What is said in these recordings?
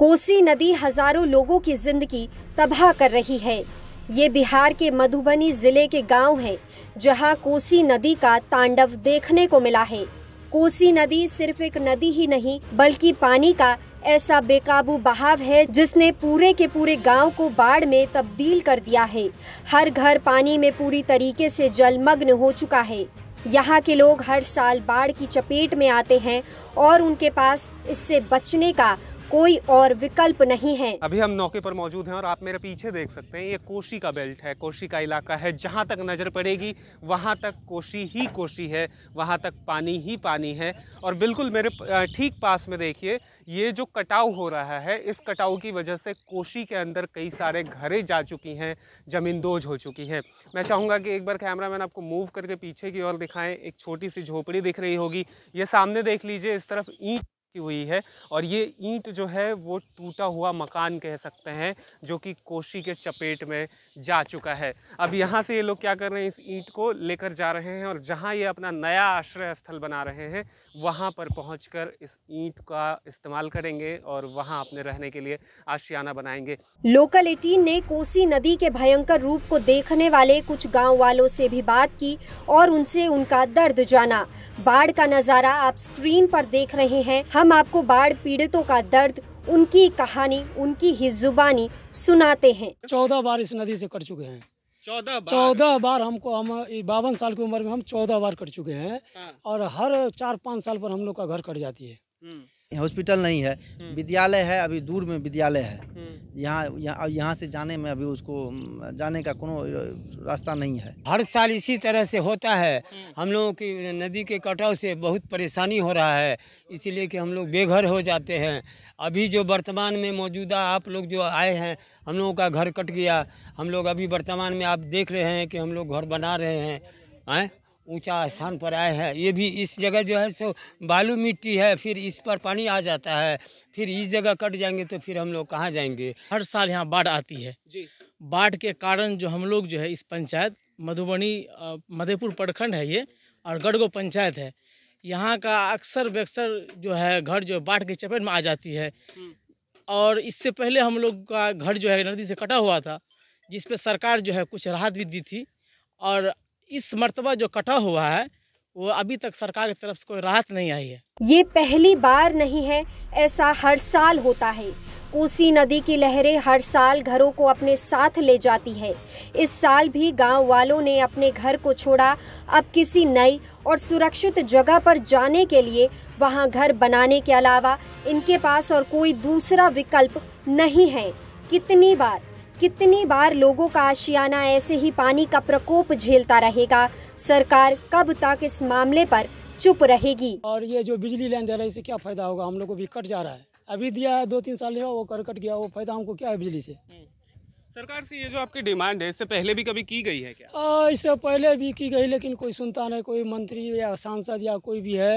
कोसी नदी हजारों लोगों की जिंदगी तबाह कर रही है ये बिहार के मधुबनी जिले के गांव है जहां कोसी नदी का तांडव देखने को मिला है कोसी नदी सिर्फ एक नदी ही नहीं बल्कि पानी का ऐसा बेकाबू बहाव है जिसने पूरे के पूरे गांव को बाढ़ में तब्दील कर दिया है हर घर पानी में पूरी तरीके से जलमग्न हो चुका है यहाँ के लोग हर साल बाढ़ की चपेट में आते हैं और उनके पास इससे बचने का कोई और विकल्प नहीं है अभी हम नौके पर मौजूद हैं और आप मेरे पीछे देख सकते हैं ये कोशी का बेल्ट है कोशी का इलाका है जहाँ तक नज़र पड़ेगी वहाँ तक कोशी ही कोशी है वहाँ तक पानी ही पानी है और बिल्कुल मेरे ठीक पास में देखिए ये जो कटाव हो रहा है इस कटाव की वजह से कोशी के अंदर कई सारे घरें जा चुकी हैं ज़मींदोज हो चुकी है मैं चाहूँगा कि एक बार कैमरा आपको मूव करके पीछे की ओर दिखाएं एक छोटी सी झोपड़ी दिख रही होगी ये सामने देख लीजिए इस तरफ ईंट की हुई है और ये ईंट जो है वो टूटा हुआ मकान कह सकते हैं जो कि कोशी के चपेट में जा चुका है अब यहाँ से ये लोग क्या कर रहे हैं इस ईंट को लेकर जा रहे हैं और जहाँ ये अपना नया आश्रय स्थल बना रहे हैं वहाँ पर पहुँच इस ईंट का इस्तेमाल करेंगे और वहाँ अपने रहने के लिए आशियाना बनाएंगे लोकल एटीन ने कोसी नदी के भयंकर रूप को देखने वाले कुछ गाँव वालों से भी बात की और उनसे उनका दर्द जाना बाढ़ का नज़ारा आप स्क्रीन पर देख रहे हैं हम आपको बाढ़ पीड़ितों का दर्द उनकी कहानी उनकी ही जुबानी सुनाते हैं चौदह बार इस नदी से कट चुके हैं चौदह बार चौदह बार हमको हम बावन साल की उम्र में हम चौदह बार कट चुके हैं हाँ। और हर चार पाँच साल पर हम लोग का घर कट जाती है हम्म। हॉस्पिटल नहीं है हम्म। विद्यालय है अभी दूर में विद्यालय है हम्म। यहाँ यहाँ यहाँ से जाने में अभी उसको जाने का कोनो रास्ता नहीं है हर साल इसी तरह से होता है हम्म। हम लोगों की नदी के कटाव से बहुत परेशानी हो रहा है इसीलिए कि हम लोग बेघर हो जाते हैं अभी जो वर्तमान में मौजूदा आप लोग जो आए हैं हम लोगों का घर कट गया हम लोग अभी वर्तमान में आप देख रहे हैं कि हम लोग घर बना रहे हैं आए ऊंचा स्थान पर आए हैं ये भी इस जगह जो है सो बालू मिट्टी है फिर इस पर पानी आ जाता है फिर इस जगह कट जाएंगे तो फिर हम लोग कहाँ जाएंगे हर साल यहाँ बाढ़ आती है बाढ़ के कारण जो हम लोग जो है इस पंचायत मधुबनी मधेपुर प्रखंड है ये और गढ़गो पंचायत है यहाँ का अक्सर बेक्सर जो है घर जो बाढ़ के चपेट में आ जाती है और इससे पहले हम लोग का घर जो है नदी से कटा हुआ था जिस पर सरकार जो है कुछ राहत भी दी थी और इस मरतबा जो कटा हुआ है वो अभी तक सरकार की तरफ से कोई राहत नहीं आई है ये पहली बार नहीं है ऐसा हर साल होता है कोसी नदी की लहरें हर साल घरों को अपने साथ ले जाती है इस साल भी गांव वालों ने अपने घर को छोड़ा अब किसी नई और सुरक्षित जगह पर जाने के लिए वहां घर बनाने के अलावा इनके पास और कोई दूसरा विकल्प नहीं है कितनी बार कितनी बार लोगों का आशियाना ऐसे ही पानी का प्रकोप झेलता रहेगा सरकार कब तक इस मामले पर चुप रहेगी और ये जो बिजली लाइन दे रहा है इससे क्या फायदा होगा हम लोग को भी कट जा रहा है अभी दिया है दो तीन साल है वो कर कट गया वो फायदा हमको क्या है बिजली से हम्म। सरकार से ये जो आपकी डिमांड है इससे पहले भी कभी की गई है क्या इससे पहले भी की गई लेकिन कोई सुनता नहीं कोई मंत्री या सांसद या कोई भी है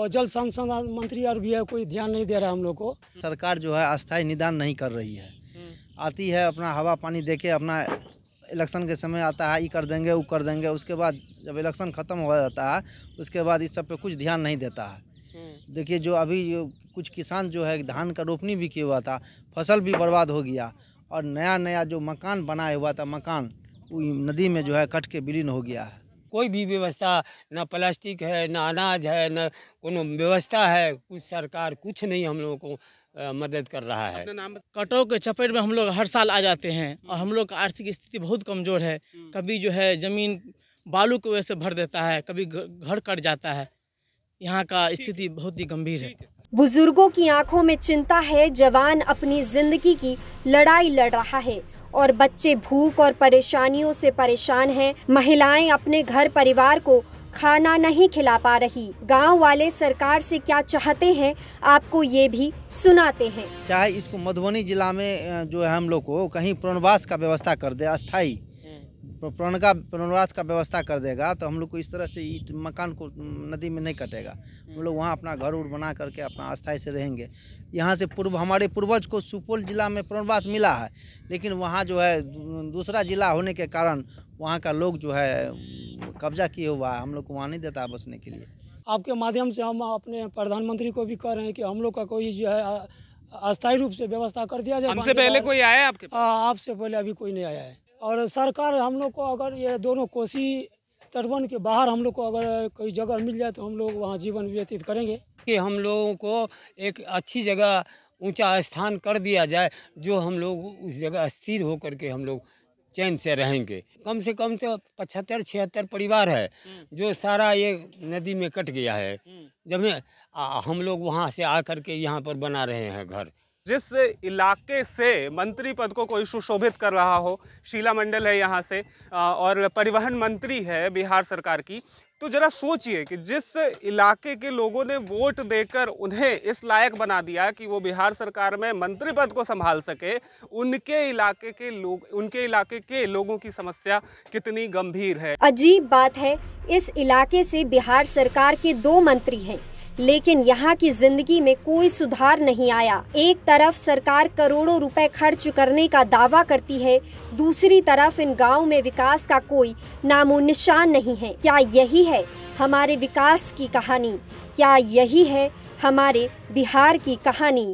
और जल संसाधन मंत्री और भी है कोई ध्यान नहीं दे रहा हम लोग को सरकार जो है अस्थायी निदान नहीं कर रही है आती है अपना हवा पानी दे के अपना इलेक्शन के समय आता है ये कर देंगे वो कर देंगे उसके बाद जब इलेक्शन ख़त्म हो जाता है उसके बाद इस सब पे कुछ ध्यान नहीं देता है हम्म। देखिए जो अभी जो कुछ किसान जो है धान का रोपनी भी किया हुआ था फसल भी बर्बाद हो गया और नया नया जो मकान बनाया हुआ था मकान वो नदी में जो है कट के विलीन हो गया है कोई भी व्यवस्था ना प्लास्टिक है ना अनाज है ना कोई व्यवस्था है कुछ सरकार कुछ नहीं हम लोगों को मदद कर रहा है कटो के चपेट में हम लोग हर साल आ जाते हैं और हम लोग का आर्थिक स्थिति बहुत कमज़ोर है हम्म। कभी जो है ज़मीन बालू की वजह से भर देता है कभी घर कट जाता है यहाँ का स्थिति बहुत ही गंभीर है बुजुर्गों की आंखों में चिंता है जवान अपनी जिंदगी की लड़ाई लड़ रहा है और बच्चे भूख और परेशानियों से परेशान हैं महिलाएं अपने घर परिवार को खाना नहीं खिला पा रही गांव वाले सरकार से क्या चाहते हैं आपको ये भी सुनाते हैं चाहे इसको मधुबनी जिला में जो है हम लोग को कहीं पुनर्वास का व्यवस्था कर दे अस्थाई हम्म। प्रण का पुनर्वास का व्यवस्था कर देगा तो हम लोग को इस तरह से इस मकान को नदी में नहीं कटेगा हम लोग वहाँ अपना घर उर बना करके अपना अस्थाई से रहेंगे यहाँ से पूर्व हमारे पूर्वज को सुपौल ज़िला में पुनर्वास मिला है लेकिन वहाँ जो है दूसरा ज़िला होने के कारण वहाँ का लोग जो है कब्जा किए हुआ है हम लोग को वहाँ नहीं देता बसने के लिए आपके माध्यम से हम अपने प्रधानमंत्री को भी कह रहे हैं कि हम लोग का कोई जो है अस्थायी रूप से व्यवस्था कर दिया जाए हमसे पहले कोई आया आपके हाँ, आपसे पहले अभी कोई नहीं आया है और सरकार हम लोग को अगर ये दोनों कोसी तटबंध के बाहर हम लोग को अगर कोई जगह मिल जाए तो हम लोग वहाँ जीवन व्यतीत करेंगे कि हम लोगों को एक अच्छी जगह ऊंचा स्थान कर दिया जाए जो हम लोग उस जगह स्थिर होकर के हम लोग चैन से रहेंगे कम से कम तो पचहत्तर छिहत्तर परिवार है हम्म। जो सारा ये नदी में कट गया है हम्म। जब हम लोग वहाँ से आ करके यहाँ पर बना रहे हैं घर जिस इलाके से मंत्री पद को कोई सुशोभित कर रहा हो शीला मंडल है यहाँ से और परिवहन मंत्री है बिहार सरकार की तो ज़रा सोचिए कि जिस इलाके के लोगों ने वोट देकर उन्हें इस लायक बना दिया कि वो बिहार सरकार में मंत्री पद को संभाल सके उनके इलाके के लोग उनके इलाके के लोगों की समस्या कितनी गंभीर है अजीब बात है इस इलाके से बिहार सरकार के दो मंत्री हैं लेकिन यहाँ की जिंदगी में कोई सुधार नहीं आया एक तरफ सरकार करोड़ों रुपए खर्च करने का दावा करती है दूसरी तरफ इन गाँव में विकास का कोई नामो निशान नहीं है क्या यही है हमारे विकास की कहानी क्या यही है हमारे बिहार की कहानी